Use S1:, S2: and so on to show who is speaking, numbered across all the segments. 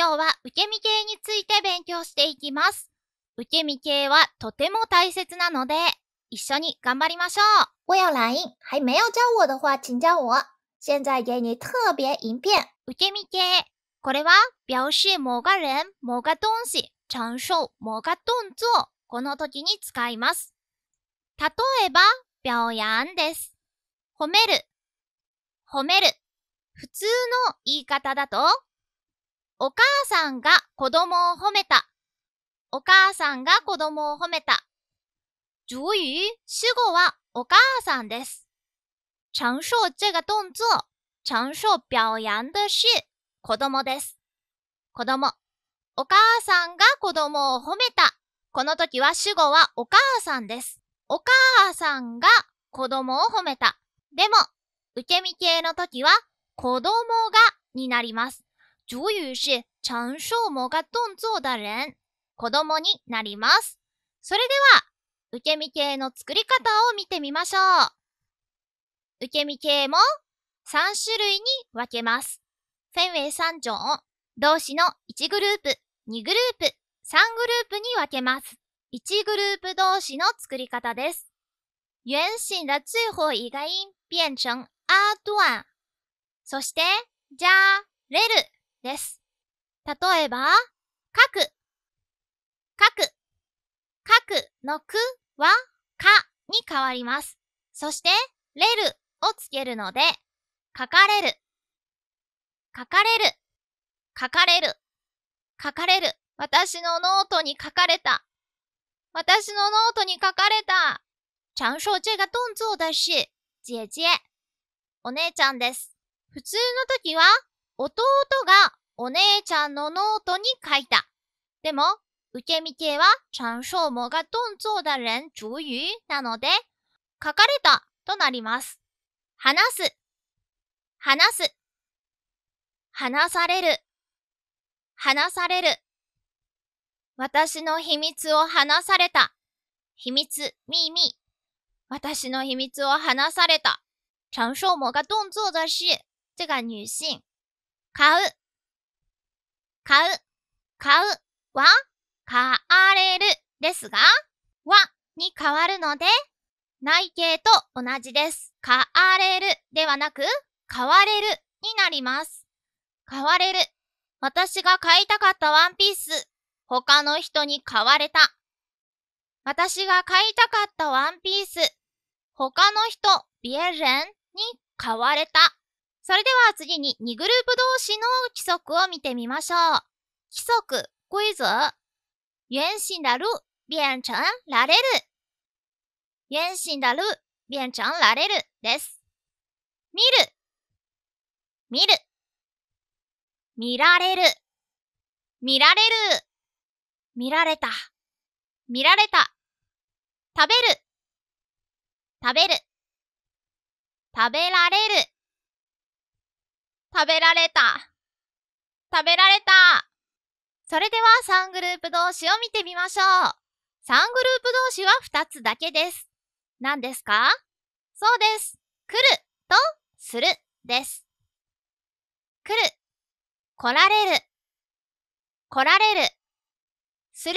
S1: 今日は受け身系について勉強していきます。受け身系はとても大切なので、一緒に頑張りましょう。我要来音，还没有教我的话，请教我。现在给你特别影片。受け身系、これは表示某が人、某が東西、常受某が動作、この時に使います。例えば、表扬です。褒める、褒める。普通の言い方だと、お母さんが子供を褒めた。お母さんが子供を褒めた。主语主語はお母さんです。常说这个动作、常说表扬的是子供です。子供。お母さんが子供を褒めた。この時は主語はお母さんです。お母さんが子供を褒めた。でも、受け身形の時は子供がになります。主语是长寿もが動作だれん。子供になります。それでは、受け身形の作り方を見てみましょう。受け身形も3種類に分けます。フェンウェイ3を動詞の1グループ、2グループ、3グループに分けます。1グループ動詞の作り方です。原神的最後一个音变成あ段。そして、じゃ、れる。です。例えば、書く、書く、書くのくはかに変わります。そして、れるをつけるので、書かれる、書かれる、書かれる、書かれる。私のノートに書かれた。私のノートに書かれた。常说这个动作的是姐姐、お姉ちゃんです。普通の時は、弟がお姉ちゃんのノートに書いた。でも、受け身形は、ょうもが動作的人主語なので、書かれたとなります。話す、話す、話される、話される。私の秘密を話された。秘密、秘密。私の秘密を話された。ょうもが動作的是、这个女性。買う、買う、買うは、買われるですが、はに変わるので、内形と同じです。買われるではなく、買われるになります。買われる。私が買いたかったワンピース。他の人に買われた。私が買いたかったワンピース。他の人、ビエレンに買われた。それでは次に2グループ同士の規則を見てみましょう。規則、規則。原形的ち变成られる。原形的ち变成られるです。見る。見る。見られる。見られる。見られた。見られた。食べる。食べる。食べられる。食べられた。食べられた。それでは3グループ同士を見てみましょう。3グループ同士は2つだけです。何ですかそうです。来るとするです。来る、来られる、来られる、する、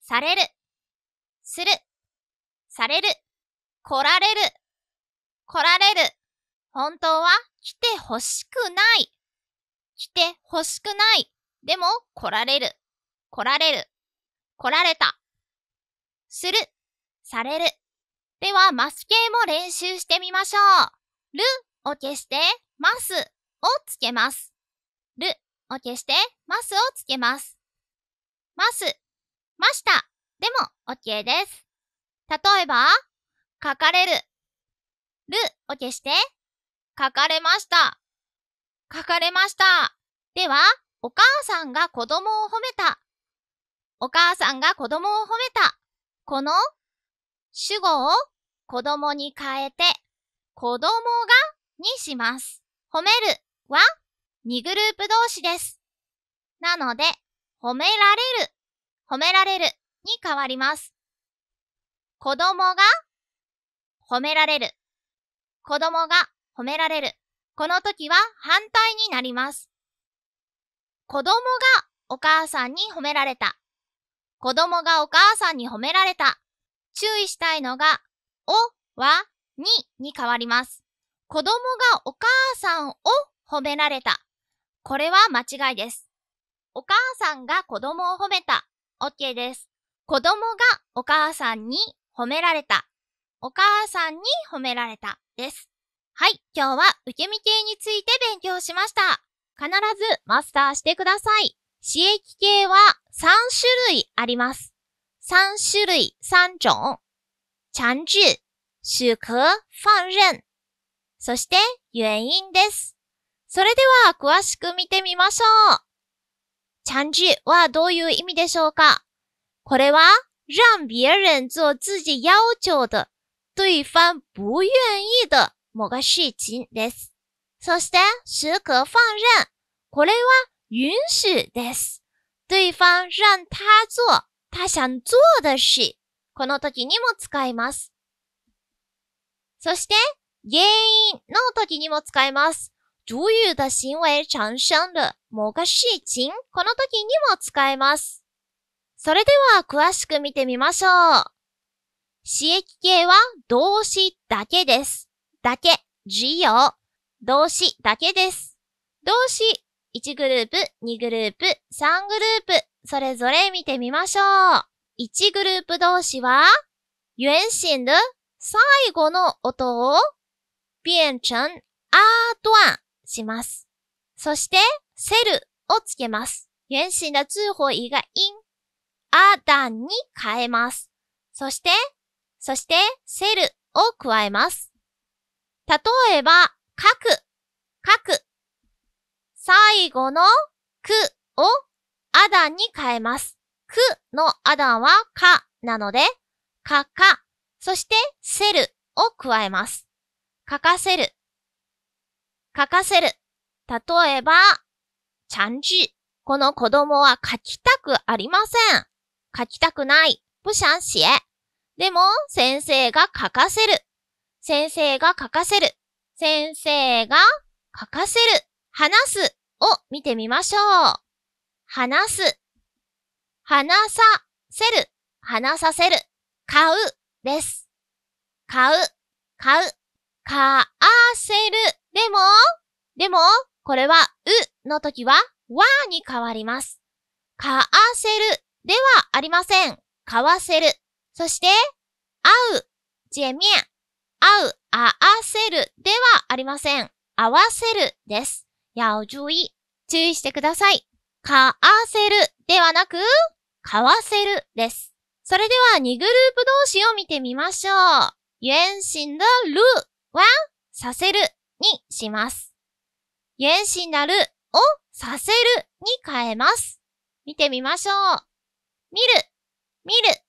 S1: される、する、される、来られる、来られる。本当は来てほしくない。来てほしくない。でも、来られる。来られる。来られた。する。される。では、マス形も練習してみましょう。るを消して、ますをつけます。るを消して、ますをつけます。ます、ました。でも、OK です。例えば、書かれる。るを消して、書かれました。書かれました。では、お母さんが子供を褒めた。お母さんが子供を褒めた。この主語を子供に変えて、子供がにします。褒めるは2グループ同士です。なので、褒められる、褒められるに変わります。子供が褒められる。子供が褒められる。この時は反対になります。子供がお母さんに褒められた。子供がお母さんに褒められた。注意したいのが、お、は、にに変わります。子供がお母さんを褒められた。これは間違いです。お母さんが子供を褒めた。OK です。子供がお母さんに褒められた。お母さんに褒められた。です。はい、今日は受け身系について勉強しました。必ずマスターしてください。刺激系は3種類あります。3種類3種。強制、許可、放任。そして、原因です。それでは、詳しく見てみましょう。強制はどういう意味でしょうかこれは、让别人做自己要求的、对方不愿意的もがしちんです。そして、许可放ん、これは允许です。对方让他做他想做的事。この時にも使います。そして、原因の時にも使います。主语的行为产生的がしちん。この時にも使います。それでは詳しく見てみましょう。刺激系は動詞だけです。だけ、じよ、動詞だけです。動詞、1グループ、2グループ、3グループ、それぞれ見てみましょう。1グループ動詞は、原心の最後の音を、变成、あ段します。そして、セルをつけます。原心の通報意が因、あ段に変えます。そして、そして、セルを加えます。例えば、書く、書く。最後のくをあだに変えます。くのあだはかなので、かか、そしてせるを加えます。書かせる、書かせる。例えば、ちゃんじ。この子供は書きたくありません。書きたくない。不想写。でも、先生が書かせる。先生が書かせる。先生が書かせる。話すを見てみましょう。話す。話させる。話させる。買うです。買う。買う。買あせる。でも、でも、これは、うの時は、わに変わります。買わせるではありません。買わせる。そして、会う、見面。会う、合わせるではありません。合わせるです。要注意。注意してください。買わせるではなく、買わせるです。それでは2グループ同士を見てみましょう。原神のるは、させるにします。原神なるをさせるに変えます。見てみましょう。見る、見る、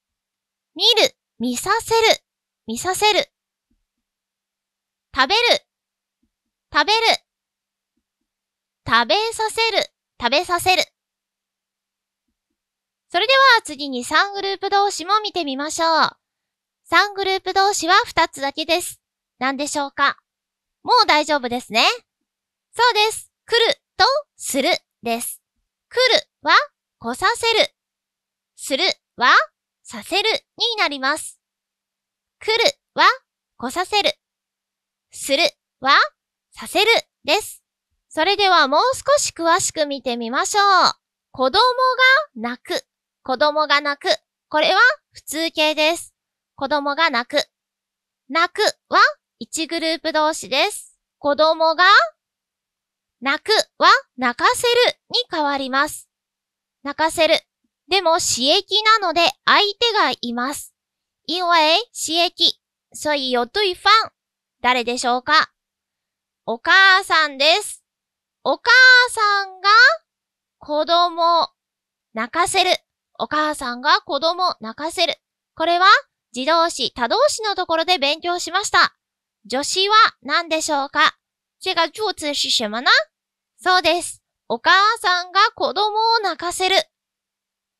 S1: 見る、見させる、見させる食べる、食べる。食べさせる、食べさせる。それでは次に3グループ同士も見てみましょう。3グループ同士は2つだけです。何でしょうかもう大丈夫ですね。そうです。来るとするです。来るは来させる。するはさせるになります。来るは来させる。するはさせるです。それではもう少し詳しく見てみましょう。子供が泣く。子供が泣く。これは普通形です。子供が泣く。泣くは1グループ同士です。子供が泣くは泣かせるに変わります。泣かせる。でも刺激なので相手がいます。因为刺激。所以有对方誰でしょうかお母さんです。お母さんが子供泣かせる。お母さんが子供泣かせる。これは自動詞、他動詞のところで勉強しました。助詞は何でしょうか这が助詞是什么呢そうです。お母さんが子供を泣かせる。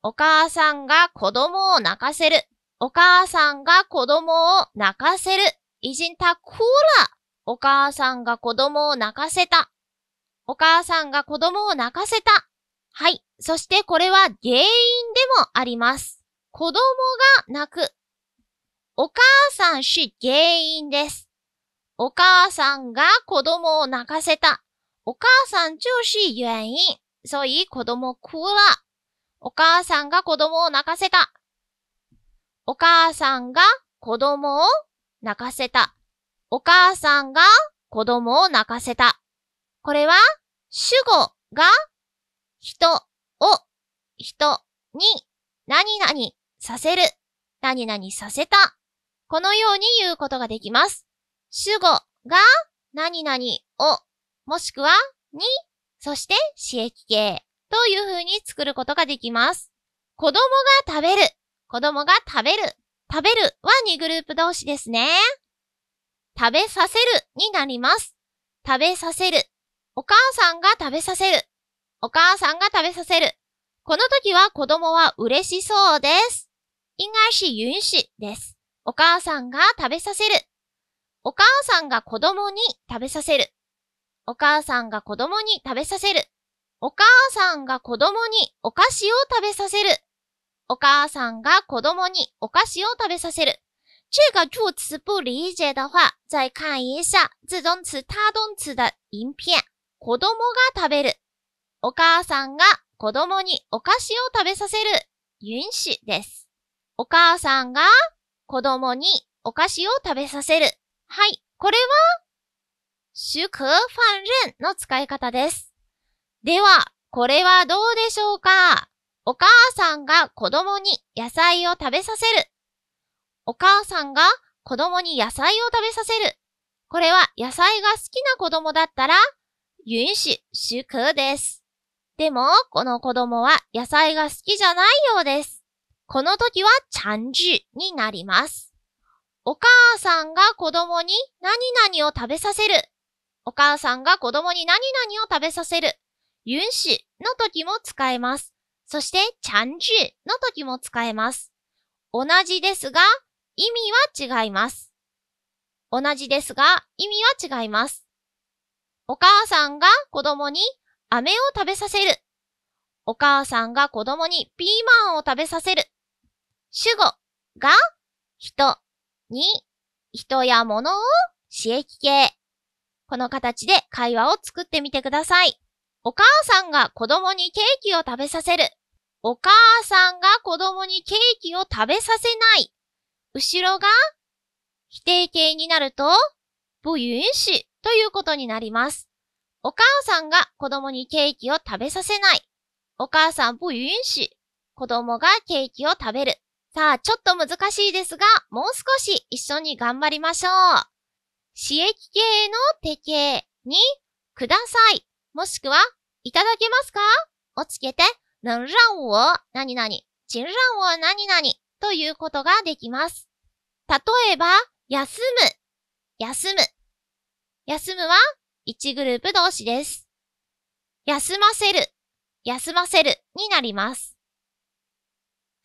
S1: お母さんが子供を泣かせる。お母さんが子供を泣かせる。已经他哭了。お母さんが子供を泣かせた。お母さんが子供を泣かせた。はい。そしてこれは原因でもあります。子供が泣く。お母さんし原因です。お母さんが子供を泣かせた。お母さん就是原因。所以子供哭了。お母さんが子供を泣かせた。お母さんが子供を泣かせた。お母さんが子供を泣かせた。これは主語が人を人に何々させる、何々させた。このように言うことができます。主語が何々を、もしくはに、そして刺激系という風に作ることができます。子供が食べる、子供が食べる食べるは2グループ同士ですね。食べさせるになります。食べさせる。お母さんが食べさせる。お母さんが食べさせる。この時は子供は嬉しそうです。应该是允许です。お母さんが食べさせる。お母さんが子供に食べさせる。お母さんが子供に食べさせる。お母さんが子供にお菓子を食べさせる。お母さんが子供にお菓子を食べさせる。这个助词不理解的话，再看一下自動词、他動词的影片。子供が食べる。お母さんが子供にお菓子を食べさせる。允许です。お母さんが子供にお菓子を食べさせる。はい。これは、主可犯人の使い方です。では、これはどうでしょうかお母さんが子供に野菜を食べさせる。お母さんが子供に野菜を食べさせる。これは野菜が好きな子供だったら、允許、祝です。でも、この子供は野菜が好きじゃないようです。この時は、ちゃんじゅになります。お母さんが子供に何々を食べさせる。お母さんが子供に何々を食べさせる。允許の時も使えます。そして、ちゃんじの時も使えます。同じですが、意味は違います。同じですが、意味は違います。お母さんが子供に飴を食べさせる。お母さんが子供にピーマンを食べさせる。主語が人に人や物を刺激系。この形で会話を作ってみてください。お母さんが子供にケーキを食べさせる。お母さんが子供にケーキを食べさせない。後ろが否定形になると、不有詞ということになります。お母さんが子供にケーキを食べさせない。お母さん不有詞。子供がケーキを食べる。さあ、ちょっと難しいですが、もう少し一緒に頑張りましょう。刺激系の手形に、ください。もしくは、いただけますかをつけて、让我何々、请让我何々ということができます。例えば、休む、休む。休むは1グループ同士です。休ませる、休ませるになります。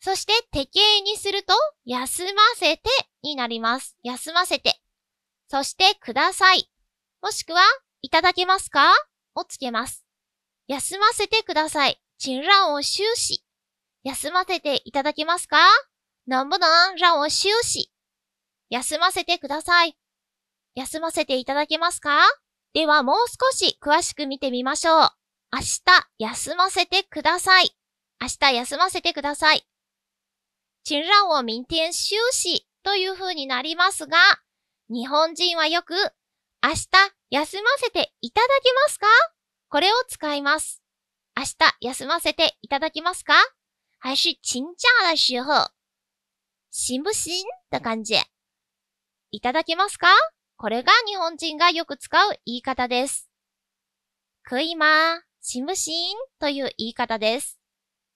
S1: そして、手形にすると、休ませてになります。休ませて。そして、ください。もしくは、いただけますかをつけます。休ませてください。请让我休息。休ませていただけますか能不能让我休息休ませてください。休ませていただけますかではもう少し詳しく見てみましょう。明日休ませてください。明日休ませてください。请让我明天休息という風になりますが、日本人はよく明日休ませていただけますかこれを使います。明日休ませていただきますか还是请假的时候行不行的感じ。いただけますかこれが日本人がよく使う言い方です。食いまー、行不行という言い方です。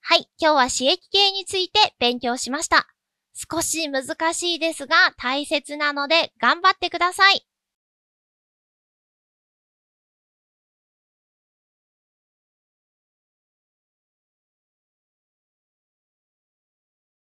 S1: はい、今日は刺激系について勉強しました。少し難しいですが大切なので頑張ってください。